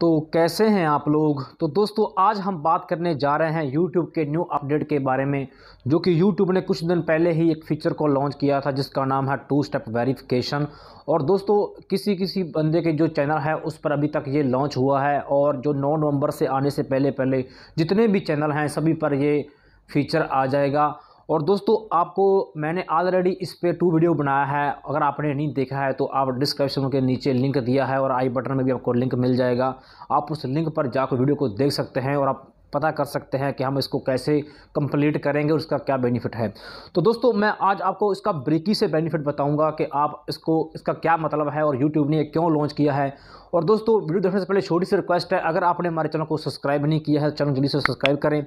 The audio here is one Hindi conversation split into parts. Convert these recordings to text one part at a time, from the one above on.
तो कैसे हैं आप लोग तो दोस्तों आज हम बात करने जा रहे हैं YouTube के न्यू अपडेट के बारे में जो कि YouTube ने कुछ दिन पहले ही एक फीचर को लॉन्च किया था जिसका नाम है टू स्टेप वेरिफिकेशन और दोस्तों किसी किसी बंदे के जो चैनल है उस पर अभी तक ये लॉन्च हुआ है और जो नौ नवंबर से आने से पहले पहले जितने भी चैनल हैं सभी पर ये फ़ीचर आ जाएगा और दोस्तों आपको मैंने ऑलरेडी इस पर टू वीडियो बनाया है अगर आपने नहीं देखा है तो आप डिस्क्रिप्शन के नीचे लिंक दिया है और आई बटन में भी आपको लिंक मिल जाएगा आप उस लिंक पर जाकर वीडियो को देख सकते हैं और आप पता कर सकते हैं कि हम इसको कैसे कंप्लीट करेंगे और इसका क्या बेनिफिट है तो दोस्तों मैं आज आपको इसका ब्रेकी से बेनिफिट बताऊंगा कि आप इसको इसका क्या मतलब है और यूट्यूब ने क्यों लॉन्च किया है और दोस्तों वीडियो देखने से पहले छोटी सी रिक्वेस्ट है अगर आपने हमारे चैनल को सब्सक्राइब नहीं किया है चैनल जल्दी से सब्सक्राइब करें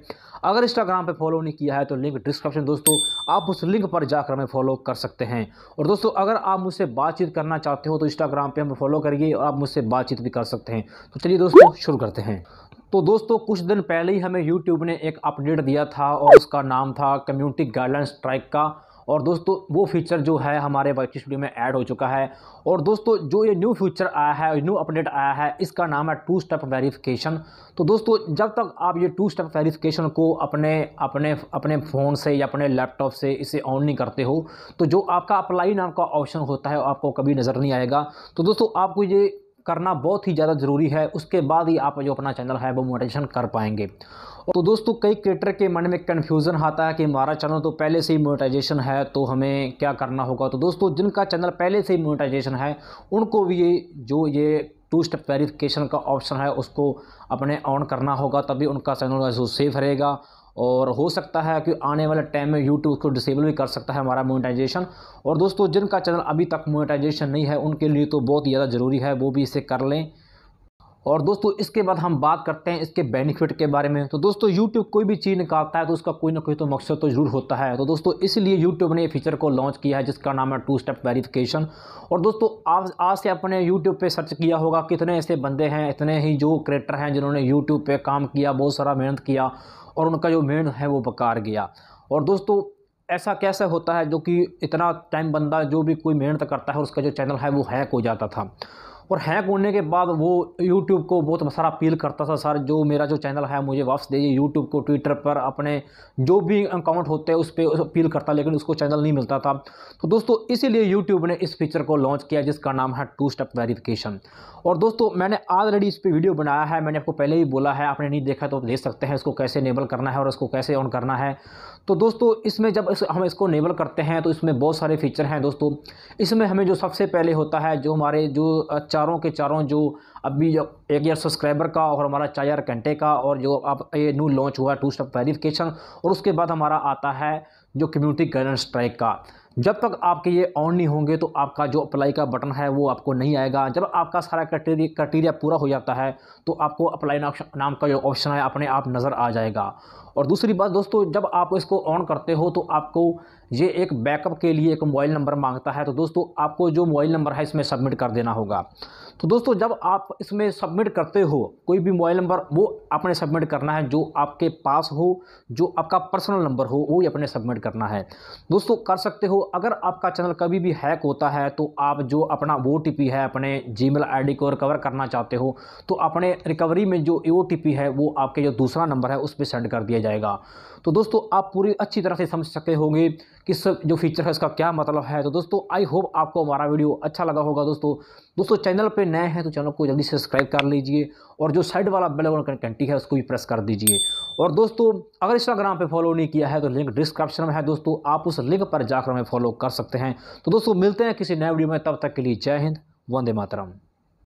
अगर इंस्टाग्राम पर फॉलो नहीं किया है तो लिंक डिस्क्रिप्शन दोस्तों आप उस लिंक पर जाकर हमें फॉलो कर सकते हैं और दोस्तों अगर आप मुझसे बातचीत करना चाहते हो तो इंस्टाग्राम पर हमें फॉलो करिए और आप मुझसे बातचीत भी कर सकते हैं तो चलिए दोस्तों शुरू करते हैं तो दोस्तों कुछ दिन पहले ही हमें यूट्यूब ने एक अपडेट दिया था और उसका नाम था कम्युनिटी गाइडलाइन स्ट्राइक का और दोस्तों वो फीचर जो है हमारे वाइक स्टूडियो में ऐड हो चुका है और दोस्तों जो ये न्यू फीचर आया है न्यू अपडेट आया है इसका नाम है टू स्टेप वेरिफिकेशन तो दोस्तों जब तक आप ये टू स्टेप वेरिफिकेशन को अपने अपने अपने फ़ोन से या अपने लैपटॉप से इसे ऑन नहीं करते हो तो जो आपका अप्लाई नाम का ऑप्शन होता है आपको कभी नज़र नहीं आएगा तो दोस्तों आपको ये करना बहुत ही ज़्यादा ज़रूरी है उसके बाद ही आप जो अपना चैनल है वो मोटिवेशन कर पाएंगे तो दोस्तों कई क्रिएटर के मन में कन्फ्यूज़न आता है कि हमारा चैनल तो पहले से ही मोनेटाइजेशन है तो हमें क्या करना होगा तो दोस्तों जिनका चैनल पहले से ही मोनेटाइजेशन है उनको भी ये जो ये टू स्टेप वेरिफिकेशन का ऑप्शन है उसको अपने ऑन करना होगा तभी उनका चैनल सेफ रहेगा और हो सकता है कि आने वाले टाइम में यूट्यूब उसको डिसेबल भी कर सकता है हमारा मोनेटाइजेशन और दोस्तों जिनका चैनल अभी तक मोनेटाइजेशन नहीं है उनके लिए तो बहुत ही ज़्यादा ज़रूरी है वो भी इसे कर लें और दोस्तों इसके बाद हम बात करते हैं इसके बेनिफिट के बारे में तो दोस्तों यूट्यूब कोई भी चीज़ निकालता है तो उसका कोई ना कोई तो मकसद तो ज़रूर होता है तो दोस्तों इसलिए यूट्यूब ने ये फीचर को लॉन्च किया है जिसका नाम है टू स्टेप वेरिफिकेशन और दोस्तों आप आज से अपने यूट्यूब पे सर्च किया होगा कितने ऐसे बंदे हैं इतने ही जो क्रिएटर हैं जिन्होंने यूट्यूब पर काम किया बहुत सारा मेहनत किया और उनका जो मेन है वो बकार गया और दोस्तों ऐसा कैसे होता है जो कि इतना टाइम बंदा जो भी कोई मेहनत करता है उसका जो चैनल है वो हैक हो जाता था और हैक होने के बाद वो यूट्यूब को बहुत सारा अपील करता था सर जो मेरा जो चैनल है मुझे वापस दीजिए यूट्यूब को ट्विटर पर अपने जो भी अकाउंट होते हैं उस पर अपील करता लेकिन उसको चैनल नहीं मिलता था तो दोस्तों इसीलिए यूट्यूब ने इस फीचर को लॉन्च किया जिसका नाम है टू स्टेप वेरीफिकेशन और दोस्तों मैंने ऑलरेडी इस पर वीडियो बनाया है मैंने आपको पहले ही बोला है आपने नहीं देखा तो देख सकते हैं इसको कैसे इनेबल करना है और इसको कैसे ऑन करना है तो दोस्तों इसमें जब इस, हम इसको इनेबल करते हैं तो इसमें बहुत सारे फीचर हैं दोस्तों इसमें हमें जो सबसे पहले होता है जो हमारे जो अच्छा चारों के चारों जो अभी जो एक हज़ार सब्सक्राइबर का और हमारा चार हज़ार घंटे का और जो अब ये न्यू लॉन्च हुआ टू स्टेप वेरिफिकेशन और उसके बाद हमारा आता है जो कम्युनिटी गाइडेंस स्ट्राइक का जब तक आपके ये ऑन नहीं होंगे तो आपका जो अप्लाई का बटन है वो आपको नहीं आएगा जब आपका सारा क्राइटेरिया क्राइटेरिया पूरा हो जाता है तो आपको अप्लाई नाम का जो ऑप्शन है अपने आप नज़र आ जाएगा और दूसरी बात दोस्तों जब आप इसको ऑन करते हो तो आपको ये एक बैकअप के लिए एक मोबाइल नंबर मांगता है तो दोस्तों आपको जो मोबाइल नंबर है इसमें सबमिट कर देना होगा तो दोस्तों जब आप इसमें सबमिट करते हो कोई भी मोबाइल नंबर वो आपने सबमिट करना है जो आपके पास हो जो आपका पर्सनल नंबर हो वो ही अपने सबमिट करना है दोस्तों कर सकते हो दोस्तों अगर आपका चैनल कभी भी हैक होता है तो आप जो अपना ओ है अपने जी मेल को रिकवर करना चाहते हो तो अपने रिकवरी में जो ओ है वो आपके जो दूसरा नंबर है उस पर सेंड कर दिया जाएगा तो दोस्तों आप पूरी अच्छी तरह से समझ सके होंगे किस जो फीचर है इसका क्या मतलब है तो दोस्तों आई होप आपको हमारा वीडियो अच्छा लगा होगा दोस्तों दोस्तों चैनल पे नए हैं तो चैनल को जल्दी सब्सक्राइब कर लीजिए और जो साइड वाला बेल आइकन कंटेंटी है उसको भी प्रेस कर दीजिए और दोस्तों अगर इंस्टाग्राम पे फॉलो नहीं किया है तो लिंक डिस्क्रिप्शन में है दोस्तों आप उस लिंक पर जाकर हमें फॉलो कर सकते हैं तो दोस्तों मिलते हैं किसी नए वीडियो में तब तक के लिए जय हिंद वंदे मातरम